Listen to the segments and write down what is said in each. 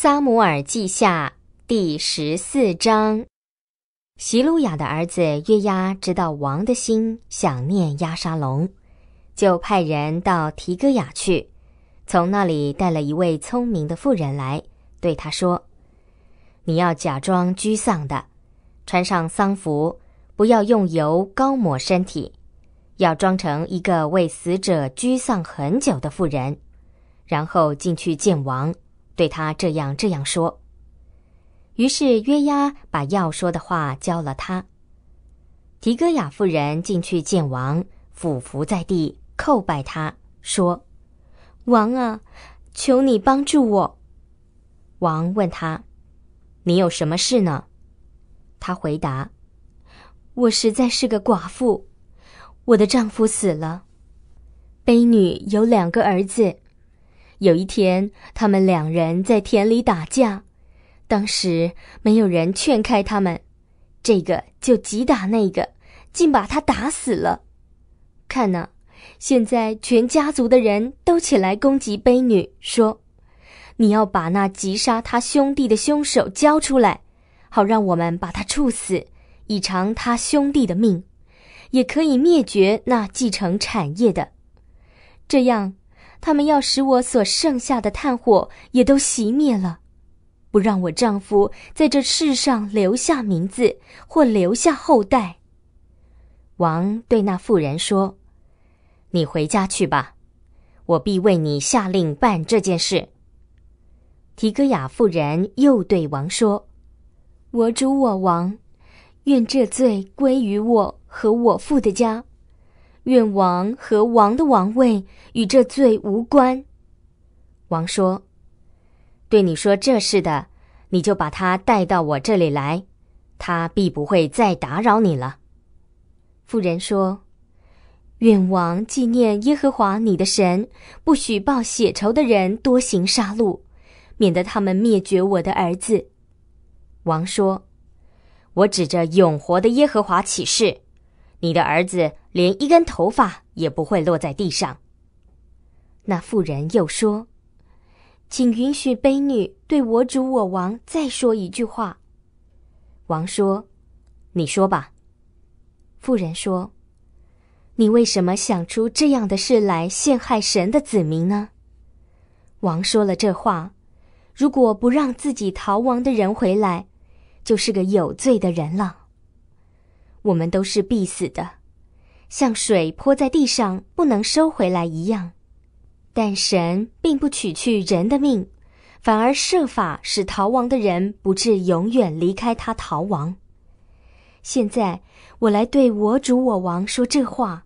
撒姆尔记下第十四章，席鲁雅的儿子约押知道王的心想念押沙龙，就派人到提戈雅去，从那里带了一位聪明的妇人来，对他说：“你要假装沮丧的，穿上丧服，不要用油膏抹身体，要装成一个为死者沮丧很久的妇人，然后进去见王。”对他这样这样说。于是约押把要说的话交了他。提戈雅夫人进去见王，俯伏在地，叩拜他说：“王啊，求你帮助我。”王问他：“你有什么事呢？”他回答：“我实在是个寡妇，我的丈夫死了，卑女有两个儿子。”有一天，他们两人在田里打架，当时没有人劝开他们，这个就击打那个，竟把他打死了。看呐，现在全家族的人都起来攻击卑女，说：“你要把那击杀他兄弟的凶手交出来，好让我们把他处死，以偿他兄弟的命，也可以灭绝那继承产业的。”这样。他们要使我所剩下的炭火也都熄灭了，不让我丈夫在这世上留下名字或留下后代。王对那妇人说：“你回家去吧，我必为你下令办这件事。”提戈雅妇人又对王说：“我主我王，愿这罪归于我和我父的家。”愿王和王的王位与这罪无关。王说：“对你说这事的，你就把他带到我这里来，他必不会再打扰你了。”妇人说：“愿王纪念耶和华你的神，不许报血仇的人多行杀戮，免得他们灭绝我的儿子。”王说：“我指着永活的耶和华起誓，你的儿子。”连一根头发也不会落在地上。那妇人又说：“请允许卑女对我主我王再说一句话。”王说：“你说吧。”妇人说：“你为什么想出这样的事来陷害神的子民呢？”王说了这话：“如果不让自己逃亡的人回来，就是个有罪的人了。我们都是必死的。”像水泼在地上不能收回来一样，但神并不取去人的命，反而设法使逃亡的人不至永远离开他逃亡。现在我来对我主我王说这话，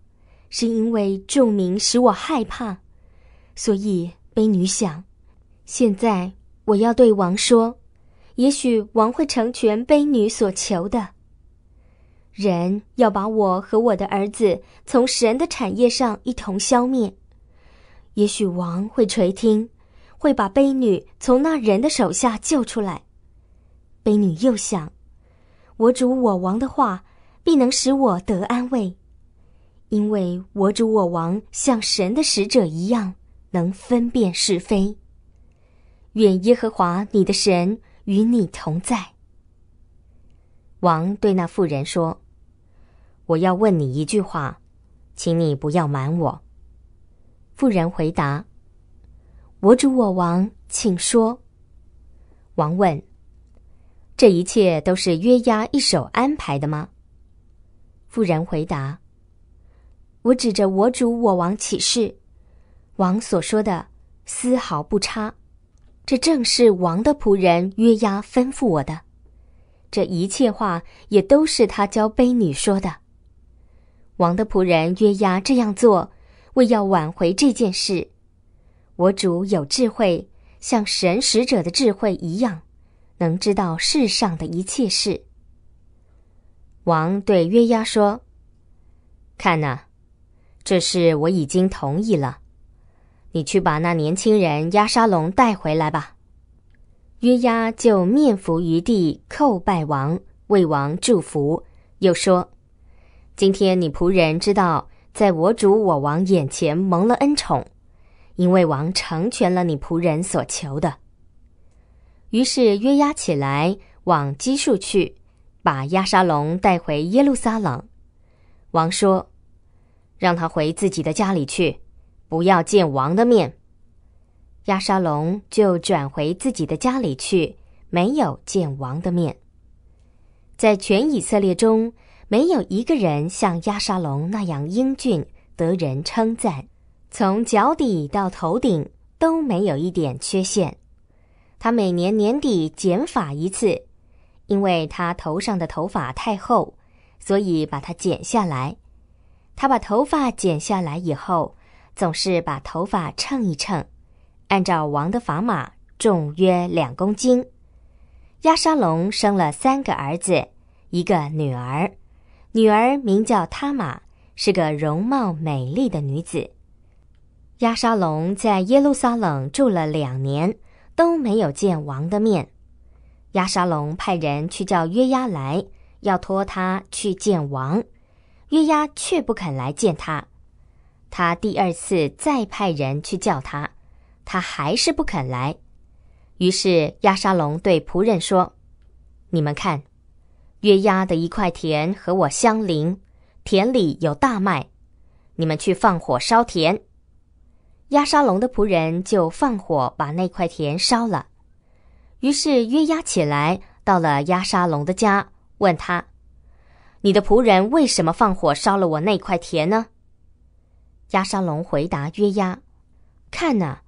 是因为众民使我害怕，所以卑女想，现在我要对王说，也许王会成全卑女所求的。人要把我和我的儿子从神的产业上一同消灭，也许王会垂听，会把卑女从那人的手下救出来。卑女又想，我主我王的话必能使我得安慰，因为我主我王像神的使者一样，能分辨是非。愿耶和华你的神与你同在。王对那妇人说。我要问你一句话，请你不要瞒我。妇人回答：“我主我王，请说。”王问：“这一切都是约押一手安排的吗？”妇人回答：“我指着我主我王起誓，王所说的丝毫不差，这正是王的仆人约押吩咐我的，这一切话也都是他教卑女说的。”王的仆人约押这样做，为要挽回这件事。我主有智慧，像神使者的智慧一样，能知道世上的一切事。王对约押说：“看呐，这事我已经同意了，你去把那年轻人押沙龙带回来吧。”约押就面伏于地，叩拜王，为王祝福，又说。今天，你仆人知道在我主我王眼前蒙了恩宠，因为王成全了你仆人所求的。于是约押起来往基述去，把押沙龙带回耶路撒冷。王说：“让他回自己的家里去，不要见王的面。”押沙龙就转回自己的家里去，没有见王的面。在全以色列中。没有一个人像亚沙龙那样英俊得人称赞，从脚底到头顶都没有一点缺陷。他每年年底剪发一次，因为他头上的头发太厚，所以把它剪下来。他把头发剪下来以后，总是把头发称一称，按照王的砝码，重约两公斤。亚沙龙生了三个儿子，一个女儿。女儿名叫塔玛，是个容貌美丽的女子。亚沙龙在耶路撒冷住了两年，都没有见王的面。亚沙龙派人去叫约押来，要托他去见王。约押却不肯来见他。他第二次再派人去叫他，他还是不肯来。于是亚沙龙对仆人说：“你们看。”约押的一块田和我相邻，田里有大麦，你们去放火烧田。押沙龙的仆人就放火把那块田烧了。于是约押起来，到了押沙龙的家，问他：“你的仆人为什么放火烧了我那块田呢？”押沙龙回答约押：“看呐，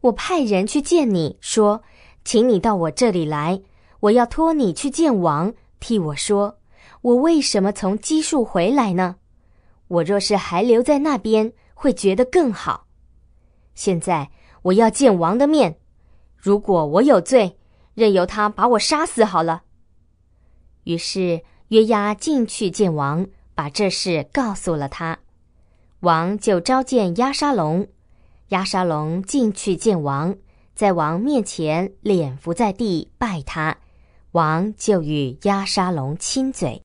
我派人去见你说，请你到我这里来，我要托你去见王。”替我说，我为什么从基数回来呢？我若是还留在那边，会觉得更好。现在我要见王的面，如果我有罪，任由他把我杀死好了。于是约押进去见王，把这事告诉了他。王就召见押沙龙，押沙龙进去见王，在王面前脸伏在地拜他。王就与押沙龙亲嘴。